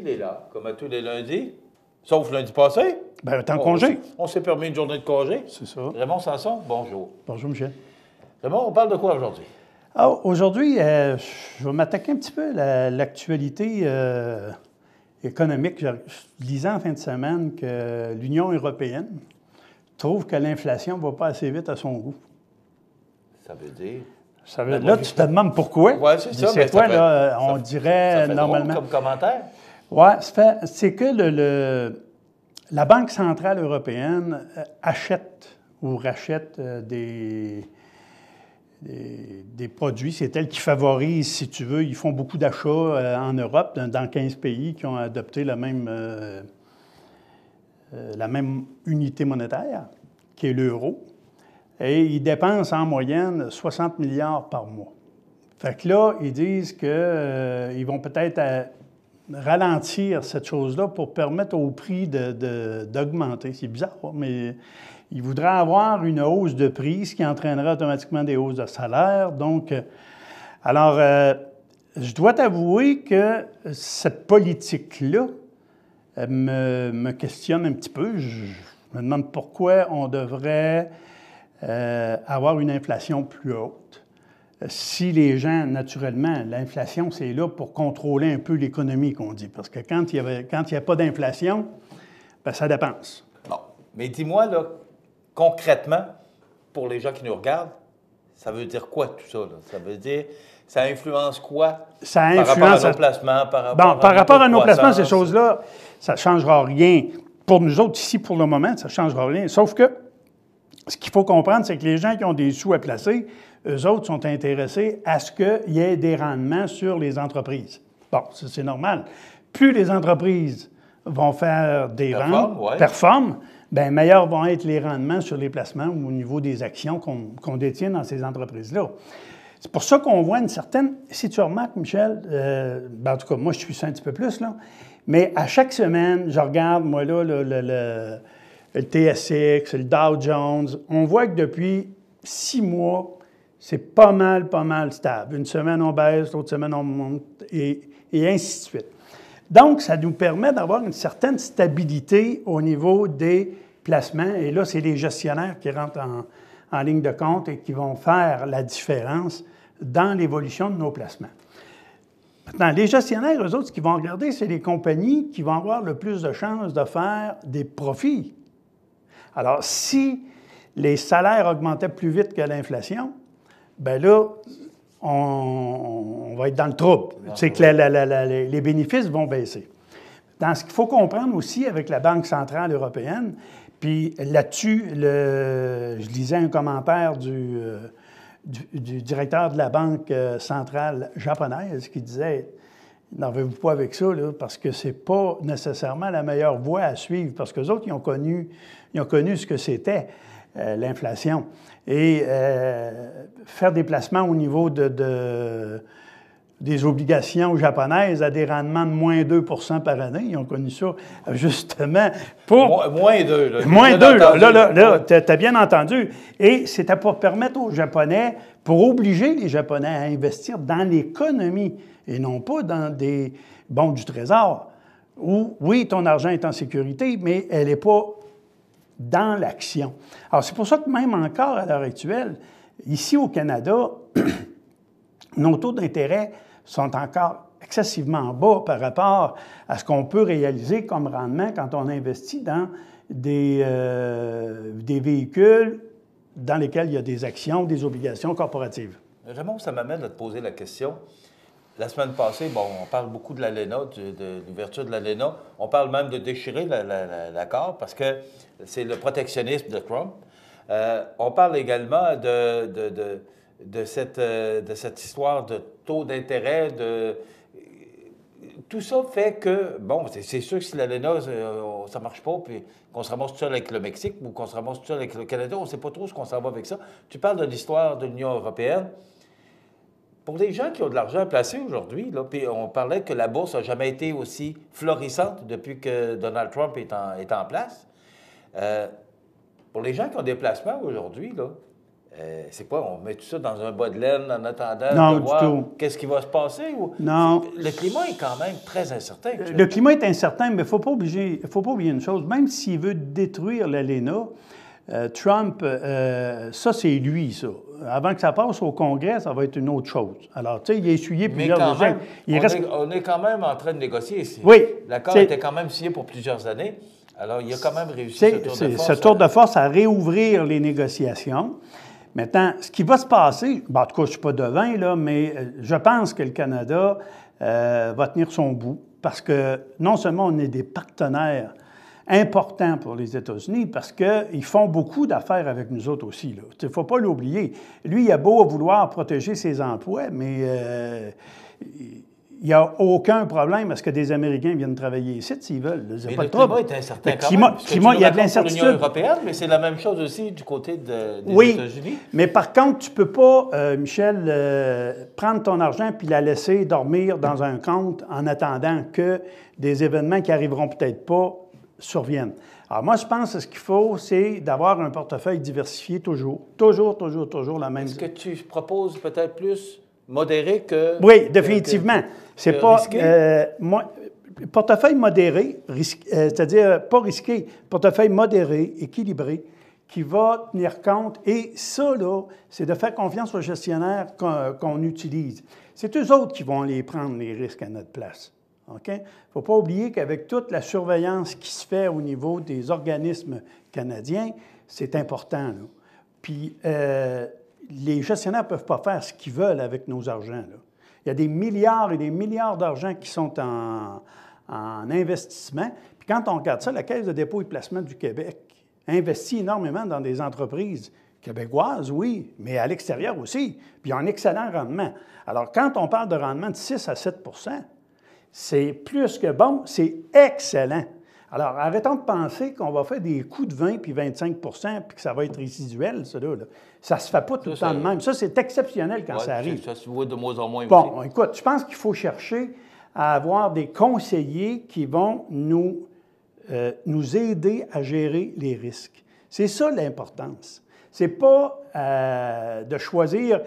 Il est là, comme à tous les lundis, sauf lundi passé. Ben, temps en congé. On s'est permis une journée de congé. C'est ça. Raymond Sanson, bonjour. Bonjour, Michel. Raymond, on parle de quoi aujourd'hui? Ah, aujourd'hui, euh, je vais m'attaquer un petit peu à l'actualité euh, économique. Je lisais en fin de semaine que l'Union européenne trouve que l'inflation ne va pas assez vite à son goût. Ça veut dire? Ben, là, tu te demandes pourquoi. Oui, c'est ça. C'est là? On dirait normalement. comme commentaire. Oui, c'est que le, la Banque centrale européenne euh, achète ou rachète euh, des, des, produits. C'est elle qui favorise, si tu veux. Ils font beaucoup d'achats euh, en Europe, dans 15 pays qui ont adopté la même, la même unité monétaire, qui est l'euro. Et ils dépensent en moyenne 60 milliards par mois. Fait que là, ils disent qu'ils vont peut-être ralentir cette chose-là pour permettre au prix d'augmenter. C'est bizarre, hein, mais il voudrait avoir une hausse de prix, ce qui entraînerait automatiquement des hausses de salaire. Donc, euh, alors, euh, je dois t'avouer que cette politique-là euh, me, questionne un petit peu. Je, me demande pourquoi on devrait avoir une inflation plus haute si les gens, naturellement, l'inflation, c'est là pour contrôler un peu l'économie, qu'on dit. Parce que quand il n'y a pas d'inflation, ben, ça dépense. Bon. Mais dis-moi, là, concrètement, pour les gens qui nous regardent, ça veut dire quoi tout ça? Là? Ça veut dire, ça influence quoi ça par rapport à nos placements? Par rapport, bon, à, par rapport à nos placements, ces choses-là, ça ne changera rien. Pour nous autres, ici, pour le moment, ça ne changera rien. Sauf que ce qu'il faut comprendre, c'est que les gens qui ont des sous à placer, eux autres sont intéressés à ce qu'il y ait des rendements sur les entreprises. Bon, c'est normal. Plus les entreprises vont faire des rendements, performent, bien meilleurs vont être les rendements sur les placements ou au niveau des actions qu'on détient dans ces entreprises-là. C'est pour ça qu'on voit une certaine. Si tu remarques, Michel, euh, ben, en tout cas, moi, je suis ça un petit peu plus, là. Mais à chaque semaine, je regarde, moi, là, le, le le TSX, le Dow Jones, on voit que depuis six mois, c'est pas mal, pas mal stable. Une semaine, on baisse, l'autre semaine, on monte, et, ainsi de suite. Donc, ça nous permet d'avoir une certaine stabilité au niveau des placements. Et là, c'est les gestionnaires qui rentrent en, en, ligne de compte et qui vont faire la différence dans l'évolution de nos placements. Maintenant, les gestionnaires, eux autres, ce qu'ils vont regarder, c'est les compagnies qui vont avoir le plus de chances de faire des profits alors, si les salaires augmentaient plus vite que l'inflation, ben là, on, va être dans le trouble. Ah, C'est que les bénéfices vont baisser. Dans ce qu'il faut comprendre aussi avec la Banque centrale européenne, puis là-dessus, je lisais un commentaire du, euh, directeur de la Banque euh, centrale japonaise qui disait n'envez-vous pas avec ça, parce que ce n'est pas nécessairement la meilleure voie à suivre, parce que les autres, ils ont connu, ils ont connu ce que c'était euh, l'inflation. Et euh, faire des placements au niveau de, des obligations japonaises à des rendements de moins 2 par année, ils ont connu ça justement pour... Moins 2, là. Moins 2, là, là, là tu as bien entendu. Et c'était pour permettre aux Japonais, pour obliger les Japonais à investir dans l'économie et non pas dans des bons du trésor, où, oui, ton argent est en sécurité, mais elle n'est pas dans l'action. Alors, c'est pour ça que même encore à l'heure actuelle, ici au Canada, nos taux d'intérêt sont encore excessivement bas par rapport à ce qu'on peut réaliser comme rendement quand on investit dans des, euh, des véhicules dans lesquels il y a des actions, des obligations corporatives. Raymond, ça m'amène à te poser la question. La semaine passée, bon, on parle beaucoup de l'ALENA, de, de l'ouverture de l'ALENA. On parle même de déchirer l'accord parce que c'est le protectionnisme de Trump. Euh, on parle également de, de, de, euh, cette, histoire de taux d'intérêt, Tout ça fait que, bon, c'est sûr que si l'ALENA, euh, ça marche pas, puis qu'on se ramasse tout seul avec le Mexique ou qu'on se ramasse tout seul avec le Canada, on ne sait pas trop ce qu'on s'en va avec ça. Tu parles de l'histoire de l'Union européenne. Pour les gens qui ont de l'argent à placer aujourd'hui, puis on parlait que la bourse n'a jamais été aussi florissante depuis que Donald Trump est en, place. Euh, pour les gens qui ont des placements aujourd'hui, euh, c'est quoi? On met tout ça dans un bois de laine en attendant non, de voir qu'est-ce qui va se passer? Non. Le climat est quand même très incertain. Euh, le, climat est incertain, mais il ne faut pas oublier une chose. Même s'il veut détruire l'ALENA, Trump, ça, c'est lui, ça avant que ça passe au Congrès, ça va être une autre chose. Alors, tu sais, il est essuyé plusieurs Mais il on, est, on, est, quand même en train de négocier ici. Oui. L'accord était quand même signé pour plusieurs années. Alors, il a quand même réussi ce tour de force. Ce tour de force à réouvrir les négociations. Maintenant, ce qui va se passer, ben, en tout cas, je ne suis pas devin, mais euh, je pense que le Canada euh, va tenir son bout parce que non seulement on est des partenaires important pour les États-Unis parce qu'ils font beaucoup d'affaires avec nous autres aussi. Il ne faut pas l'oublier. Lui, il a beau vouloir protéger ses emplois, mais euh, il n'y a aucun problème à ce que des Américains viennent travailler ici s'ils veulent. Mais pas le climat est incertain. Ben, quand il y a de l'incertitude. européenne, mais c'est la même chose aussi du côté de, des oui, États-Unis. Mais par contre, tu ne peux pas, euh, Michel, euh, prendre ton argent puis la laisser dormir dans un compte en attendant que des événements qui arriveront peut-être pas surviennent. Alors moi, je pense que ce qu'il faut, c'est d'avoir un portefeuille diversifié toujours. Toujours, toujours, toujours la même. Est-ce que tu proposes peut-être plus modéré que... Oui, définitivement. C'est pas... Euh, moi, portefeuille modéré, euh, c'est-à-dire pas risqué, portefeuille modéré, équilibré, qui va tenir compte. Et ça, là, c'est de faire confiance aux gestionnaires qu'on utilise. C'est eux autres qui vont les prendre, les risques à notre place. OK? Il ne faut pas oublier qu'avec toute la surveillance qui se fait au niveau des organismes canadiens, c'est important. Là. Puis euh, les gestionnaires ne peuvent pas faire ce qu'ils veulent avec nos argents. Là. Il y a des milliards et des milliards d'argent qui sont en, en investissement. Puis quand on regarde ça, la Caisse de dépôt et de placement du Québec investit énormément dans des entreprises québécoises, oui, mais à l'extérieur aussi, puis en excellent rendement. Alors, quand on parle de rendement de 6 à 7 c'est plus que bon, c'est excellent. Alors, arrêtons de penser qu'on va faire des coups de 20 puis 25 puis que ça va être résiduel, ça là. Ça se fait pas tout le temps de même. Ça, c'est exceptionnel quand ça arrive. Ça se voit de moins en moins. Bon, écoute, je pense qu'il faut chercher à avoir des conseillers qui vont nous, euh, nous aider à gérer les risques. C'est ça l'importance. C'est pas euh, de choisir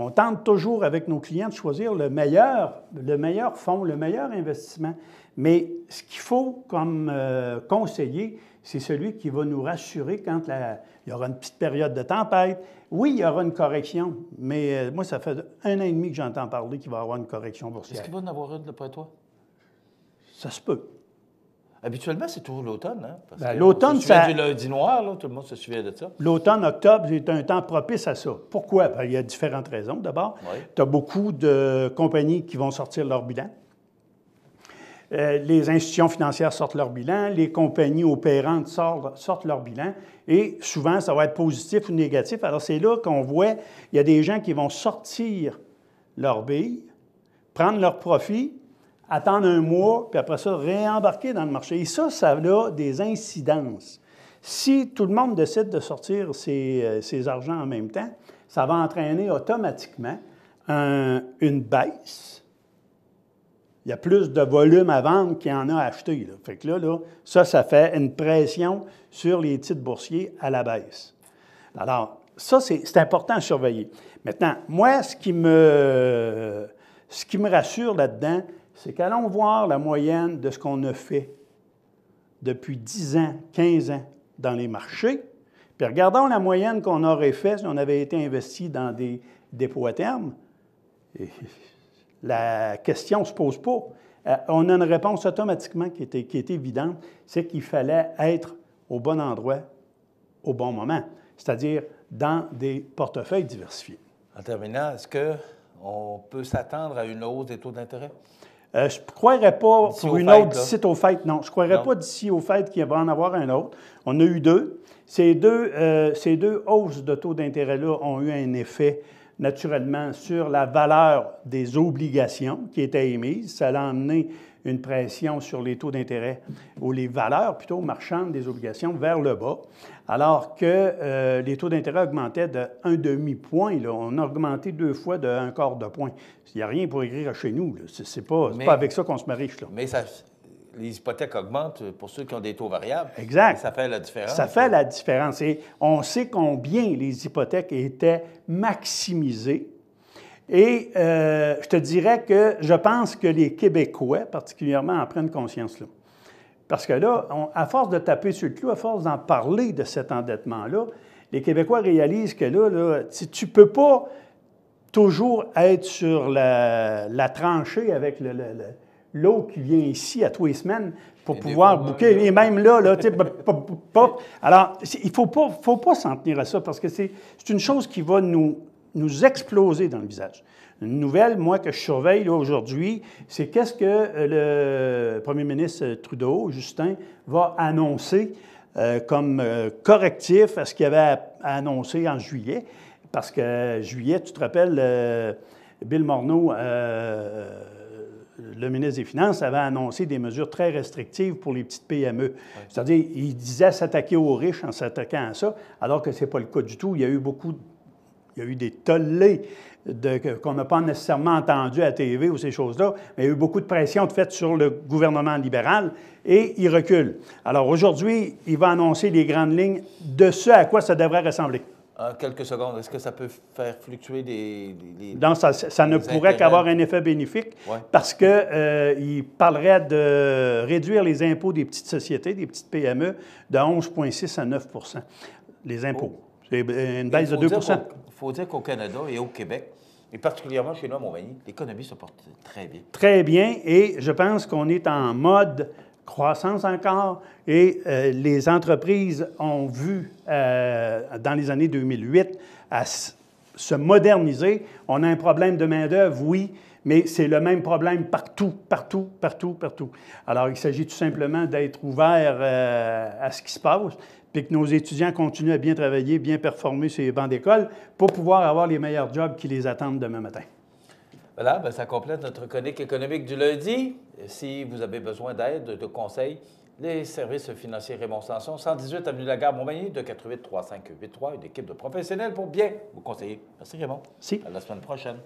on tente toujours avec nos clients de choisir le meilleur, le meilleur fonds, le meilleur investissement. Mais ce qu'il faut comme euh, conseiller, c'est celui qui va nous rassurer quand il y aura une petite période de tempête. Oui, il y aura une correction, mais euh, moi, ça fait un an et demi que j'entends parler qu'il va y avoir une correction boursière. Est-ce qu'il va en avoir une, d'après toi? Ça se peut. Habituellement, c'est toujours l'automne. Hein? Ben, l'automne, ça. noir, tout le monde se souvient de ça. L'automne, octobre, c'est un temps propice à ça. Pourquoi? Ben, il y a différentes raisons. D'abord, tu as beaucoup de compagnies qui vont sortir leur bilan. Euh, les institutions financières sortent leur bilan, les compagnies opérantes sortent, sortent, leur bilan, et souvent, ça va être positif ou négatif. Alors, c'est là qu'on voit, il y a des gens qui vont sortir leur bille, prendre leur profit, attendre un mois, puis après ça, réembarquer dans le marché. Et ça, ça a des incidences. Si tout le monde décide de sortir ses, euh, ses argents en même temps, ça va entraîner automatiquement une baisse. Il y a plus de volume à vendre qu'il y en a acheter. Là. Fait que là, ça, ça fait une pression sur les titres boursiers à la baisse. Alors, ça, c'est important à surveiller. Maintenant, moi, ce qui me, ce qui me rassure là-dedans, c'est qu'allons voir la moyenne de ce qu'on a fait depuis 10 ans, 15 ans dans les marchés, puis regardons la moyenne qu'on aurait fait si on avait été investi dans des dépôts à terme. la question ne se pose pas. Euh, on a une réponse automatiquement qui était qui évidente, c'est qu'il fallait être au bon endroit au bon moment, c'est-à-dire dans des portefeuilles diversifiés. En terminant, est-ce qu'on peut s'attendre à une hausse des taux d'intérêt? Euh, je ne croirais pas pour une autre d'ici aux fêtes, non. Je croirais pas d'ici au fait qu'il va en avoir un autre. On a eu deux. Ces deux, euh, ces deux hausses de taux d'intérêt-là ont eu un effet naturellement sur la valeur des obligations qui étaient émises. Ça l'a emmené une pression sur les taux d'intérêt ou les valeurs plutôt marchandes des obligations vers le bas, alors que euh, les taux d'intérêt augmentaient de un demi-point. On a augmenté deux fois de un quart de point. Il n'y a rien pour écrire chez nous. Ce n'est pas, avec ça qu'on se marie. Là. Mais les hypothèques augmentent pour ceux qui ont des taux variables. Exact. Ça fait la différence. Ça fait la différence. Et on sait combien les hypothèques étaient maximisées et euh, je te dirais que je pense que les Québécois, particulièrement, en prennent conscience là. Parce que là, à force de taper sur le clou, à force d'en parler de cet endettement-là, les Québécois réalisent que là, tu ne peux pas toujours être sur la, tranchée avec l'eau qui vient ici à tous les semaines pour pouvoir bouquer. Et même là, là, tu sais, Alors, il ne faut pas, faut pas s'en tenir à ça parce que c'est une chose qui va nous nous exploser dans le visage. Une nouvelle, moi, que je surveille aujourd'hui, c'est qu'est-ce que euh, le premier ministre euh, Trudeau, Justin, va annoncer euh, comme correctif à ce qu'il avait annoncé en juillet. Parce que juillet, tu te rappelles, Bill Morneau, le ministre des Finances, avait annoncé des mesures très restrictives pour les petites PME. C'est-à-dire, il disait s'attaquer aux riches en s'attaquant à ça, alors que ce n'est pas le cas du tout. Il y a eu beaucoup de il y a eu des tollés qu'on n'a pas nécessairement entendu à TV ou ces choses-là, mais il y a eu beaucoup de pression de fait sur le gouvernement libéral et il recule. Alors aujourd'hui, il va annoncer les grandes lignes de ce à quoi ça devrait ressembler. En euh, quelques secondes, est-ce que ça peut faire fluctuer des... des non, ça, ne pourrait qu'avoir un effet bénéfique parce qu'il euh, parlerait de réduire les impôts des petites sociétés, des petites PME, de 11,6 à 9 les impôts. Oh. Euh, une baisse de 2 Il faut dire qu'au Canada et au Québec, et particulièrement chez nous à Montmagny, l'économie se porte très bien. Très bien, et je pense qu'on est en mode croissance encore, et euh, les entreprises ont vu euh, dans les années 2008 à se moderniser. On a un problème de main-d'œuvre, oui, mais c'est le même problème partout, partout, partout, partout. Alors, il s'agit tout simplement d'être ouvert euh, à ce qui se passe, puis que nos étudiants continuent à bien travailler, bien performer sur les bancs d'école pour pouvoir avoir les meilleurs jobs qui les attendent demain matin. Voilà, ben, ça complète notre chronique économique du lundi. Si vous avez besoin d'aide, de conseils, les services financiers Raymond Sanson, 118 Avenue de la Gare Montmagny, de 3583, une équipe de professionnels pour bien vous conseiller. Merci Raymond. À la semaine prochaine.